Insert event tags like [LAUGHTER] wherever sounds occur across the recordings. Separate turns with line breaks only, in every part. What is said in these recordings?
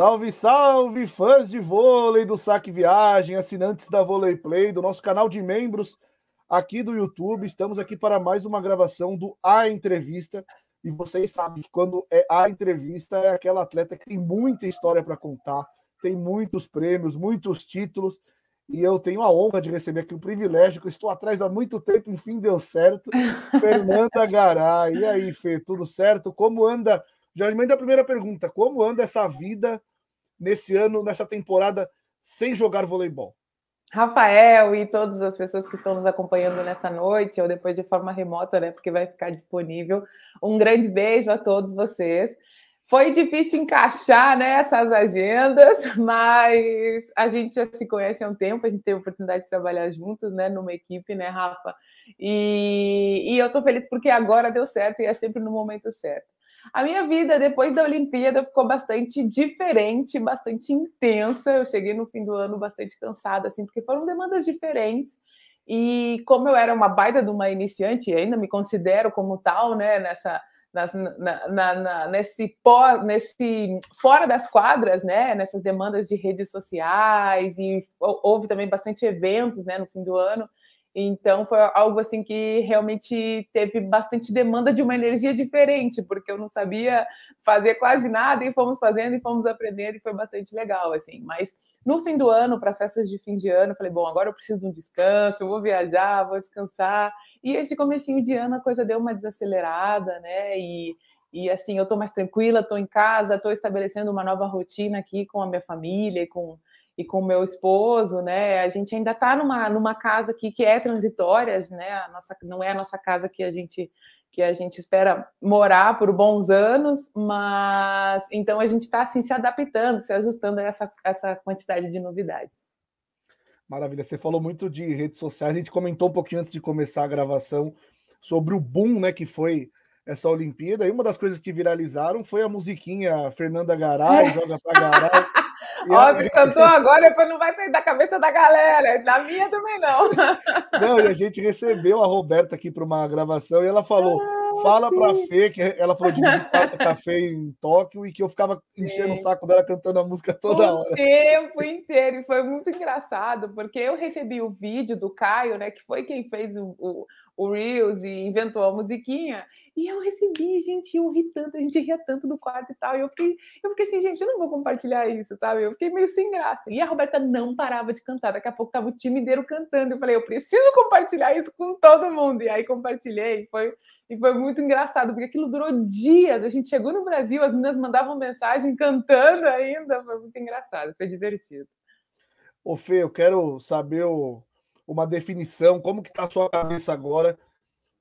Salve, salve, fãs de vôlei do Saque Viagem, assinantes da Vôlei Play, do nosso canal de membros aqui do YouTube. Estamos aqui para mais uma gravação do A Entrevista. E vocês sabem que quando é a entrevista, é aquela atleta que tem muita história para contar, tem muitos prêmios, muitos títulos. E eu tenho a honra de receber aqui o um privilégio, que eu estou atrás há muito tempo, enfim, deu certo. [LAUGHS] Fernanda Garay. E aí, Fê, tudo certo? Como anda já emenda a primeira pergunta: como anda essa vida nesse ano, nessa temporada, sem jogar voleibol?
Rafael e todas as pessoas que estão nos acompanhando nessa noite, ou depois de forma remota, né? Porque vai ficar disponível. Um grande beijo a todos vocês. Foi difícil encaixar né, essas agendas, [LAUGHS] mas a gente já se conhece há um tempo, a gente teve a oportunidade de trabalhar juntos, né? Numa equipe, né, Rafa? E, e eu estou feliz porque agora deu certo e é sempre no momento certo. A minha vida depois da Olimpíada ficou bastante diferente, bastante intensa. Eu cheguei no fim do ano bastante cansada, assim, porque foram demandas diferentes. E como eu era uma baita de uma iniciante, e ainda me considero como tal, né, nessa, nas, na, na, na, nesse, nesse fora das quadras, né, nessas demandas de redes sociais, e houve também bastante eventos né, no fim do ano. Então foi algo assim que realmente teve bastante demanda de uma energia diferente, porque eu não sabia fazer quase nada e fomos fazendo e fomos aprendendo e foi bastante legal assim. Mas no fim do ano, para as festas de fim de ano, falei, bom, agora eu preciso de um descanso, vou viajar, vou descansar. E esse comecinho de ano a coisa deu uma desacelerada, né? E e assim, eu estou mais tranquila, estou em casa, estou estabelecendo uma nova rotina aqui com a minha família e com e com meu esposo, né? A gente ainda está numa, numa casa aqui que é transitória, né? A nossa, não é a nossa casa que a gente que a gente espera morar por bons anos, mas então a gente está assim se adaptando, se ajustando a essa, essa quantidade de novidades.
Maravilha, você falou muito de redes sociais, a gente comentou um pouquinho antes de começar a gravação sobre o boom, né, que foi essa Olimpíada, e uma das coisas que viralizaram foi a musiquinha Fernanda Garay, [LAUGHS] joga pra Garay. Óbvio, cantou agora,
depois não vai sair da cabeça da galera. Da minha também não. [LAUGHS]
Não, e a gente recebeu a Roberta aqui para uma gravação e ela falou: ah, fala para a Fê, que ela falou de café em Tóquio e que eu ficava sim. enchendo o saco dela cantando a música toda o hora. O
tempo inteiro. E foi muito engraçado, porque eu recebi o vídeo do Caio, né? Que foi quem fez o, o o Reels e inventou a musiquinha. E eu recebi, gente, eu ri tanto, a gente ria tanto do quarto e tal. E eu fiquei, eu fiquei assim, gente, eu não vou compartilhar isso, sabe? Eu fiquei meio sem graça. E a Roberta não parava de cantar, daqui a pouco tava o time inteiro cantando. Eu falei, eu preciso compartilhar isso com todo mundo. E aí compartilhei, foi. E foi muito engraçado, porque aquilo durou dias. A gente chegou no Brasil, as meninas mandavam mensagem cantando ainda. Foi muito engraçado, foi divertido. Ô, Fê, eu
quero saber o, uma definição, como que está a sua cabeça agora,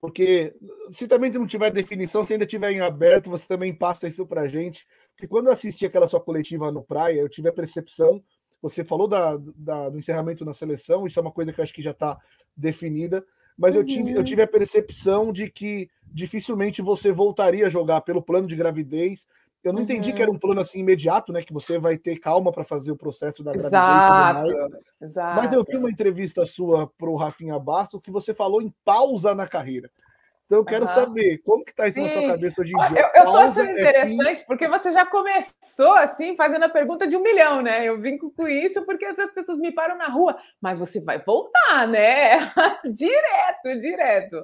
porque se também não tiver definição, se ainda tiver em aberto, você também passa isso para a gente, porque quando eu assisti aquela sua coletiva no Praia, eu tive a percepção, você falou da, da do encerramento na seleção, isso é uma coisa que eu acho que já está definida, mas uhum. eu, tive, eu uhum. tive a percepção de que dificilmente você voltaria a jogar pelo plano de gravidez eu não uhum. entendi que era uhum. um plano assim imediato, né? Que você vai ter calma para fazer o processo da gravidez. Exato,
exato. Mas eu
vi uma entrevista sua para o Rafinha Bastos que você falou em pausa na carreira. Então eu quero uhum. saber como que está isso Sim. na sua cabeça hoje em dia. Eu, eu tô achando é interessante
é porque você já começou assim fazendo a pergunta de um milhão, né? Eu brinco com isso porque às vezes as pessoas me param na rua, mas você vai voltar, né? [LAUGHS] direto, direto.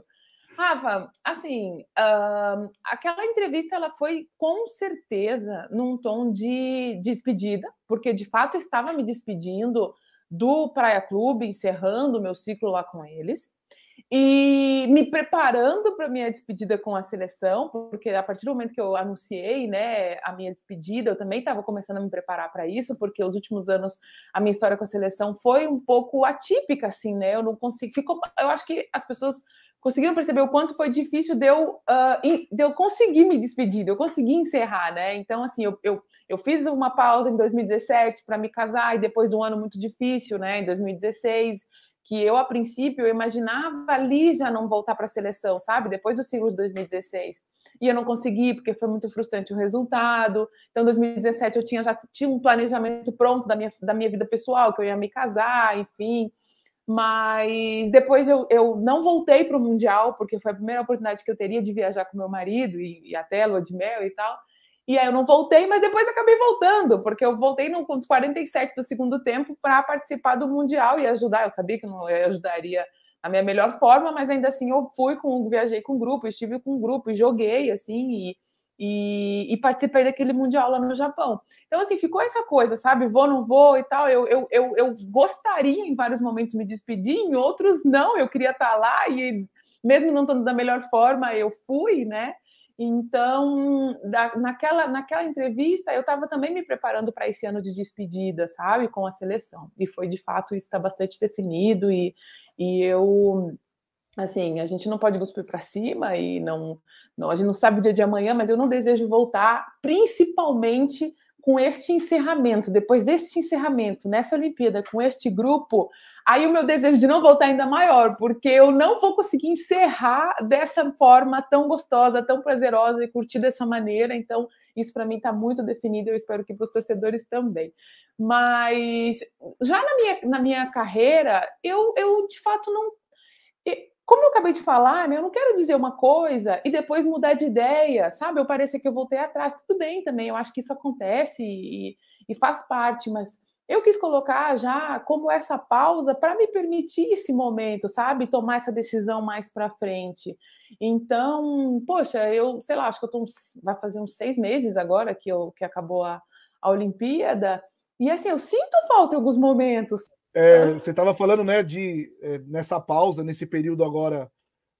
Rafa, assim, uh, aquela entrevista ela foi com certeza num tom de despedida, porque de fato estava me despedindo do Praia Clube, encerrando o meu ciclo lá com eles e me preparando para minha despedida com a seleção, porque a partir do momento que eu anunciei, né, a minha despedida, eu também estava começando a me preparar para isso, porque os últimos anos a minha história com a seleção foi um pouco atípica assim, né? Eu não consigo, ficou, eu acho que as pessoas conseguiram perceber o quanto foi difícil de eu, uh, de eu conseguir me despedir, de eu conseguir encerrar, né? Então, assim, eu, eu, eu fiz uma pausa em 2017 para me casar, e depois de um ano muito difícil, né, em 2016, que eu, a princípio, eu imaginava ali já não voltar para a seleção, sabe? Depois do ciclo de 2016. E eu não consegui, porque foi muito frustrante o resultado. Então, em 2017, eu tinha já tinha um planejamento pronto da minha, da minha vida pessoal, que eu ia me casar, enfim. Mas depois eu, eu não voltei para o Mundial, porque foi a primeira oportunidade que eu teria de viajar com meu marido e, e até lua de mel e tal. E aí eu não voltei, mas depois acabei voltando, porque eu voltei no, os 47 do segundo tempo para participar do Mundial e ajudar. Eu sabia que não ajudaria a minha melhor forma, mas ainda assim eu fui com, viajei com o grupo, estive com o grupo, joguei assim, e e, e, participei daquele mundial lá no Japão. Então, assim, ficou essa coisa, sabe? Vou, não vou e tal. Eu, eu, eu, eu gostaria em vários momentos me despedir, em outros não. Eu queria estar tá lá e, mesmo não estando da melhor forma, eu fui, né? Então, da, naquela, naquela entrevista, eu estava também me preparando para esse ano de despedida, sabe? Com a seleção. E foi de fato isso está bastante definido. E, e eu assim, a gente não pode cuspir para cima e não, não, a gente não sabe o dia de amanhã, mas eu não desejo voltar, principalmente com este encerramento, depois deste encerramento, nessa Olimpíada, com este grupo, aí o meu desejo de não voltar é ainda maior, porque eu não vou conseguir encerrar dessa forma tão gostosa, tão prazerosa e curtir dessa maneira. Então, isso para mim está muito definido, eu espero que para os torcedores também. Mas já na minha, na minha carreira, eu, eu de fato não como eu acabei de falar, né, eu não quero dizer uma coisa e depois mudar de ideia, sabe? Eu parecia que eu voltei atrás, tudo bem também, eu acho que isso acontece e, e faz parte, mas eu quis colocar já como essa pausa para me permitir esse momento, sabe? Tomar essa decisão mais para frente. Então, poxa, eu sei lá, acho que eu tô uns, vai fazer uns seis meses agora que, eu, que acabou a, a Olimpíada. E assim, eu sinto falta em alguns momentos.
É, você estava falando, né, de é, nessa pausa, nesse período agora,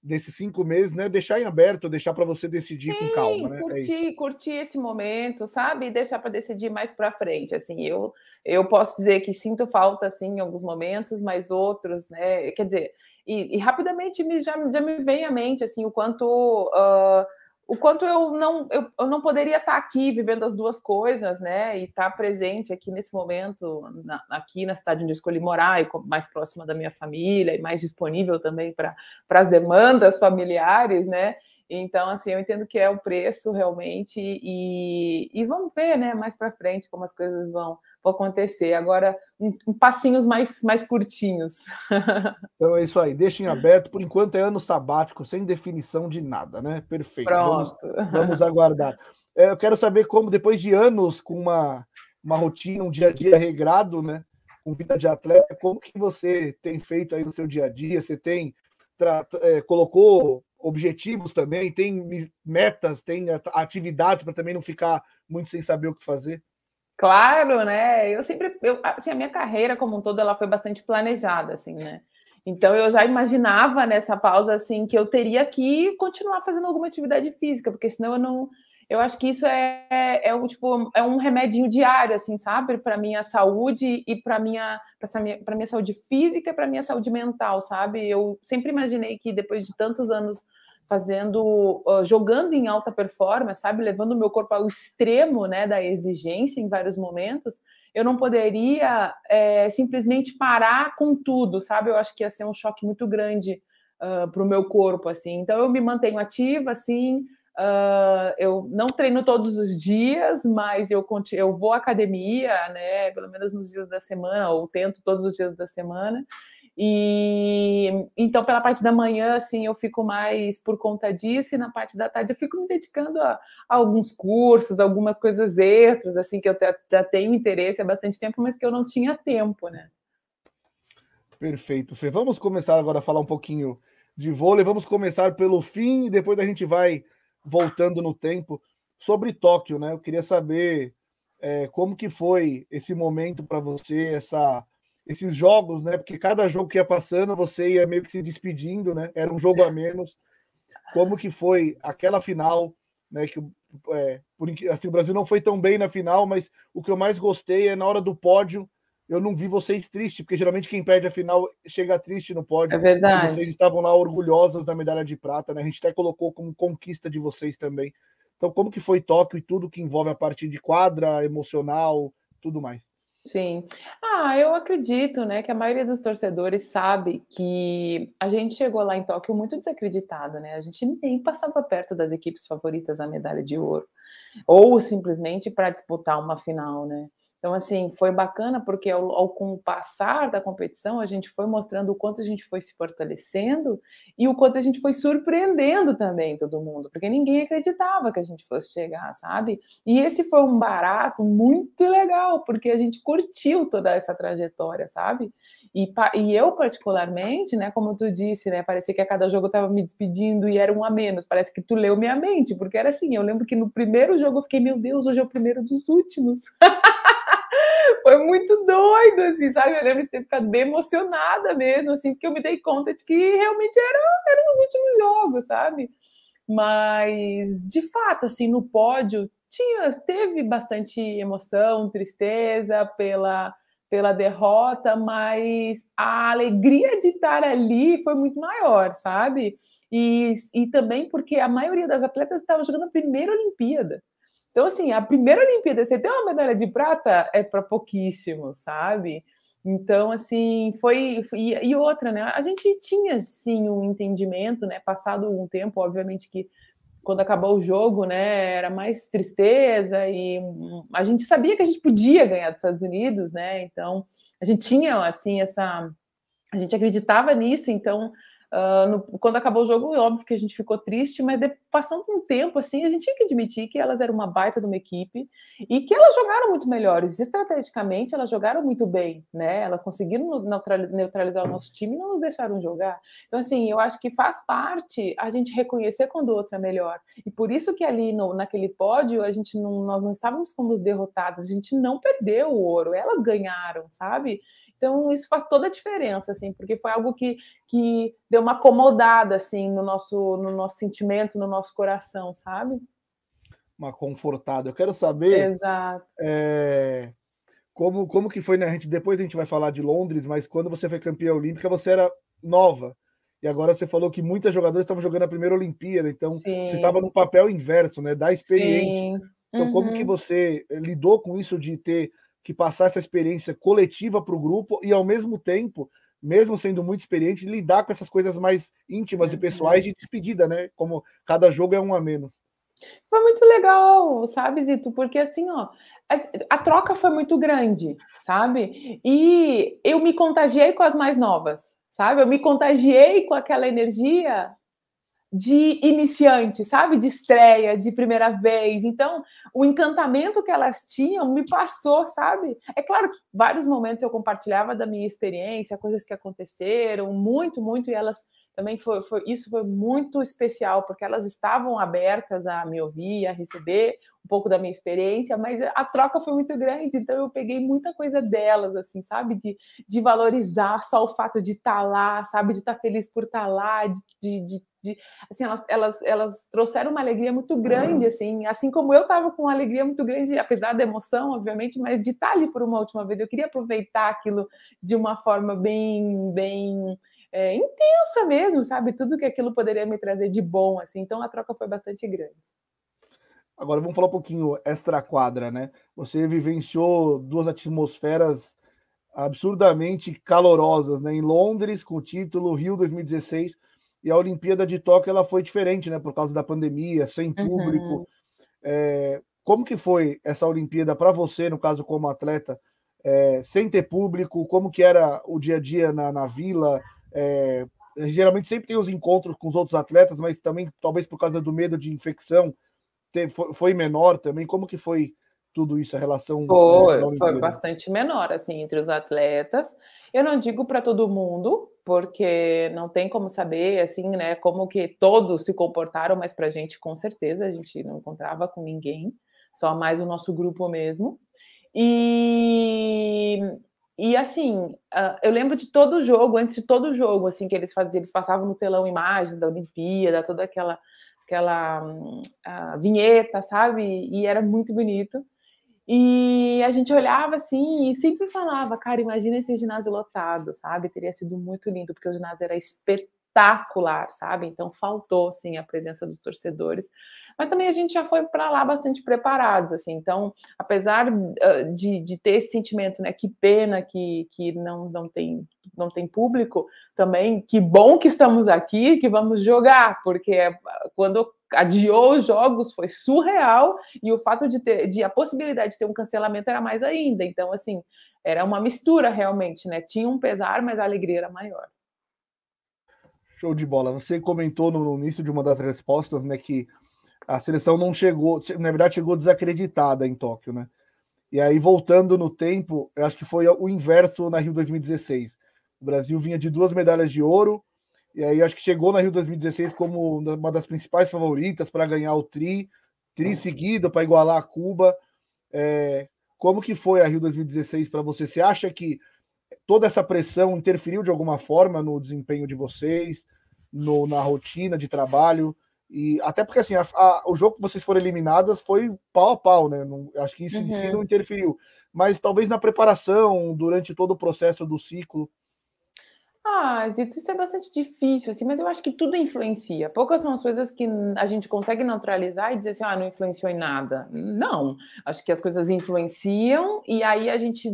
desses cinco meses, né, deixar em aberto, deixar para você decidir Sim, com calma, né? É curtir,
é curtir esse momento, sabe? E deixar para decidir mais para frente, assim. Eu eu posso dizer que sinto falta, assim, em alguns momentos, mas outros, né? Quer dizer, e, e rapidamente me, já, já me vem à mente, assim, o quanto uh, o quanto eu não, eu, eu, não poderia estar aqui vivendo as duas coisas, né? E estar presente aqui nesse momento, na, aqui na cidade onde eu escolhi morar, e mais próxima da minha família, e mais disponível também para as demandas familiares, né? Então, assim, eu entendo que é o preço realmente, e, e vamos ver, né, mais para frente como as coisas vão acontecer. Agora, um, um passinhos mais, mais curtinhos.
[LAUGHS] Então é isso aí, deixa em aberto. Por enquanto é ano sabático, sem definição de nada, né? Perfeito. Pronto. Vamos, vamos aguardar. É, eu quero saber como, depois de anos com uma, uma rotina, um dia a dia regrado, né? Com vida de atleta, como que você tem feito aí no seu dia a dia? Você tem é, colocou objetivos também, tem metas, tem atividades para também não ficar muito sem saber o que fazer?
Claro, né? Eu sempre, eu, assim, a minha carreira como um todo, ela foi bastante planejada, assim, né? Então eu já imaginava nessa pausa assim que eu teria que continuar fazendo alguma atividade física, porque senão eu não, eu acho que isso é, é, é um tipo é um remédio diário, assim, sabe, para minha saúde e para minha para minha, minha saúde física e para minha saúde mental, sabe? Eu sempre imaginei que depois de tantos anos fazendo, uh, jogando em alta performance, sabe, levando o meu corpo ao extremo, né, da exigência em vários momentos, eu não poderia é, simplesmente parar com tudo, sabe? Eu acho que ia ser um choque muito grande uh, ah, para o meu corpo, assim. Então eu me mantenho ativa, assim. Uh, eu não treino todos os dias, mas eu, eu vou à academia, né? Pelo menos nos dias da semana, ou tento todos os dias da semana. E então, pela parte da manhã, assim, eu fico mais por conta disso, e na parte da tarde eu fico me dedicando a, a alguns cursos, algumas coisas extras, assim, que eu já tenho interesse há bastante tempo, mas que eu não tinha tempo, né?
Perfeito, Fê. Vamos começar agora a falar um pouquinho de vôlei. Vamos começar pelo fim e depois a gente vai voltando no tempo. Sobre Tóquio, né? Eu queria saber é, como que foi esse momento para você, essa esses jogos, né? Porque cada jogo que ia passando, você ia meio que se despedindo, né? Era um jogo a menos. Como que foi aquela final, né? Que é, por, assim, o Brasil não foi tão bem na final, mas o que eu mais gostei é na hora do pódio. Eu não vi vocês tristes, porque geralmente quem perde a final chega triste no pódio. É verdade. Vocês estavam lá orgulhosas da medalha de prata, né? A gente até colocou como conquista de vocês também. Então, como que foi Tóquio e tudo que envolve a parte de quadra, emocional, tudo mais?
Sim. Ah, eu acredito, né, que a maioria dos torcedores sabe que a gente chegou lá em Tóquio muito desacreditado, né? A gente nem passava perto das equipes favoritas à medalha de ouro, ou simplesmente para disputar uma final, né? Então, assim, foi bacana porque ao, ao, com o passar da competição, a gente foi mostrando o quanto a gente foi se fortalecendo e o quanto a gente foi surpreendendo também todo mundo, porque ninguém acreditava que a gente fosse chegar, sabe? E esse foi um barato muito legal, porque a gente curtiu toda essa trajetória, sabe? E, e eu, particularmente, né, como tu disse, né, parecia que a cada jogo eu tava me despedindo e era um a menos, parece que tu leu minha mente, porque era assim, eu lembro que no primeiro jogo eu fiquei, meu Deus, hoje é o primeiro dos últimos. [LAUGHS] foi muito doido, assim, sabe? Eu lembro de ter ficado bem emocionada mesmo, assim, porque eu me dei conta de que realmente era, eram os últimos jogos, sabe? Mas, de fato, assim, no pódio tinha, teve bastante emoção, tristeza pela, pela derrota, mas a alegria de estar ali foi muito maior, sabe? E, e também porque a maioria das atletas estava jogando a primeira Olimpíada. Então, assim, a primeira Olimpíada, você ter uma medalha de prata é para pouquíssimo, sabe? Então, assim, foi. E, outra, né? A gente tinha, sim, um entendimento, né? Passado um tempo, obviamente que quando acabou o jogo, né? Era mais tristeza e hum, a gente sabia que a gente podia ganhar dos Estados Unidos, né? Então, a gente tinha, assim, essa. A gente acreditava nisso, então Uh, no, quando acabou o jogo, óbvio que a gente ficou triste, mas de, passando um tempo assim, a gente tinha que admitir que elas eram uma baita de uma equipe e que elas jogaram muito melhores. Estrategicamente, elas jogaram muito bem, né? Elas conseguiram neutralizar o nosso time e não nos deixaram jogar. Então, assim, eu acho que faz parte a gente reconhecer quando outra é melhor. E por isso que ali no, naquele pódio, a gente não, nós não estávamos como os derrotados, a gente não perdeu o ouro, elas ganharam, sabe? Então, isso faz toda a diferença, assim, porque foi algo que, que deu uma acomodada, assim, no nosso, no nosso sentimento, no nosso coração, sabe?
Uma confortada. Eu quero saber... Exato. É, como, como que foi, né? A gente, depois a gente vai falar de Londres, mas quando você foi campeã olímpica, você era nova. E agora você falou que muitas jogadoras estavam jogando a primeira Olimpíada, então Sim. você estava no papel inverso, né? Da experiência Sim. Então, uhum. como que uhum. você eh, lidou com isso de ter que passar essa experiência coletiva para o grupo e, ao mesmo tempo, mesmo sendo muito experiente, lidar com essas coisas mais íntimas e pessoais de despedida, né? Como cada jogo é um a menos.
Foi muito legal, sabe, Zito? Porque assim, ó, a, troca foi muito grande, sabe? E eu me contagiei com as mais novas, sabe? Eu me contagiei com aquela energia de iniciante, sabe? De estreia, de primeira vez. Então, o encantamento que elas tinham me passou, sabe? É claro que vários momentos eu compartilhava da minha experiência, coisas que aconteceram, muito, muito, e elas também foi, foi isso foi muito especial, porque elas estavam abertas a me ouvir, a receber um pouco da minha experiência, mas a troca foi muito grande, então eu peguei muita coisa delas, assim, sabe? De, de valorizar só o fato de estar tá lá, sabe? De estar tá feliz por estar tá lá, de, de, de de assim, elas, elas, elas trouxeram uma alegria muito uhum. grande, assim, assim como eu estava com uma alegria muito grande, apesar da emoção, obviamente, mas de estar tá ali por uma última vez, eu queria aproveitar aquilo de uma forma bem, bem é, intensa mesmo, sabe? Tudo que aquilo poderia me trazer de bom, assim. Então a troca foi bastante grande.
Agora vamos falar um pouquinho extra quadra, né? Você vivenciou duas atmosferas absurdamente calorosas, né? Em Londres com o título Rio 2016 e a Olimpíada de Tóquio ela foi diferente, né? Por causa da pandemia, sem uhum. público. Uhum. É, como que foi essa Olimpíada para você, no caso como atleta, é, sem ter público? Como que era o dia a dia na, na vila? É, geralmente sempre tem os encontros com os outros atletas, mas também talvez por causa do medo de infecção foi, menor também. Como que foi tudo isso, a relação? Foi, foi
bastante menor, assim, entre os atletas. Eu não digo para todo mundo, porque não tem como saber, assim, né, como que todos se comportaram, mas para a gente, com certeza, a gente não encontrava com ninguém, só mais o nosso grupo mesmo. E, e assim, ah, eu lembro de todo jogo, antes de todo jogo, assim, que eles faziam, eles passavam no telão imagens da Olimpíada, toda aquela aquela hum, ah, vinheta, sabe? E era muito bonito. E a gente olhava assim e sempre falava, cara, imagina esse ginásio lotado, sabe? Teria sido muito lindo, porque o ginásio era espetacular espetacular, sabe? Então faltou sim a presença dos torcedores, mas também a gente já foi para lá bastante preparados, assim. Então, apesar de, de ter esse sentimento, né, que pena que, que não, não tem não tem público, também que bom que estamos aqui, que vamos jogar, porque eh, quando adiou os jogos foi surreal e o fato de ter de a possibilidade de ter um cancelamento era mais ainda. Então, assim, era uma mistura realmente, né? Tinha um pesar, mas a alegria era maior.
Show de bola. Você comentou no início de uma das respostas, né, que a seleção não chegou, na verdade chegou desacreditada em Tóquio, né? E aí voltando no tempo, eu acho que foi o inverso na Rio 2016. O Brasil vinha de duas medalhas de ouro e aí acho que chegou na Rio 2016 como uma das principais favoritas para ganhar o tri, tri seguido para igualar a Cuba. É, como que foi a Rio 2016 para você? Você acha que toda essa pressão interferiu de alguma forma no desempenho de vocês, no, na rotina de trabalho? E até porque assim, a, a, o jogo que vocês foram eliminadas foi pau a pau, né? Não, acho que isso uhum. em si uhum. não interferiu. Mas talvez na preparação, durante todo o processo do ciclo,
ah, Zito, isso é bastante difícil, assim, mas eu acho que tudo influencia. Poucas são as coisas que a gente consegue neutralizar e dizer assim, ah, não influenciou em nada. Não, acho que as coisas influenciam e aí a gente,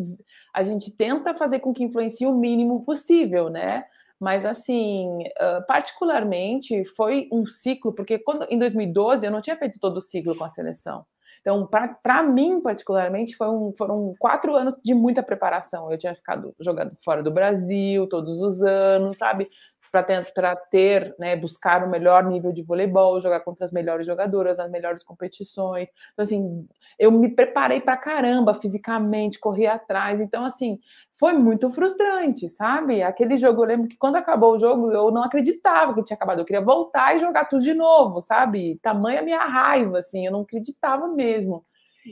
a gente tenta fazer com que influencie o mínimo possível, né? Mas, assim, particularmente foi um ciclo, porque quando, em 2012 eu não tinha feito todo o ciclo com a seleção. Então, para mim, particularmente, um, foram quatro anos de muita preparação. Eu tinha ficado jogado fora do Brasil todos os anos, sabe? para ter, né, buscar o melhor nível de voleibol, jogar contra as melhores jogadoras, as melhores competições. Então, assim, eu me preparei para caramba fisicamente, corri atrás. Então, assim, foi muito frustrante, sabe? Aquele jogo, eu lembro que quando acabou o jogo, eu não acreditava que tinha acabado. Eu queria voltar e jogar tudo de novo, sabe? Tamanha minha raiva, assim, eu não acreditava mesmo.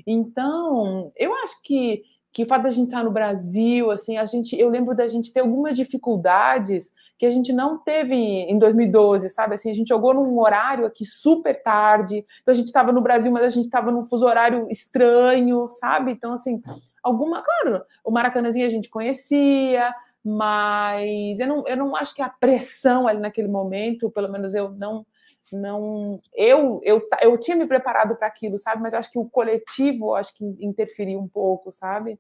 Então, eu acho que que o fato da gente estar tá no Brasil, assim, a gente, eu lembro da gente ter algumas dificuldades que a gente não teve em 2012, sabe? Assim, a gente jogou num horário aqui super tarde, então a gente estava no Brasil, mas a gente estava num fuso horário estranho, sabe? Então, assim, alguma, claro, o Maracanãzinho a gente conhecia, mas eu não, eu não acho que a pressão ali naquele momento, pelo menos eu não não eu eu, eu tinha me preparado para aquilo sabe mas acho que o coletivo acho que interferiu um pouco sabe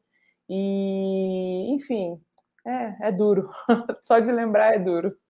e enfim é, é duro [LAUGHS] só de lembrar é duro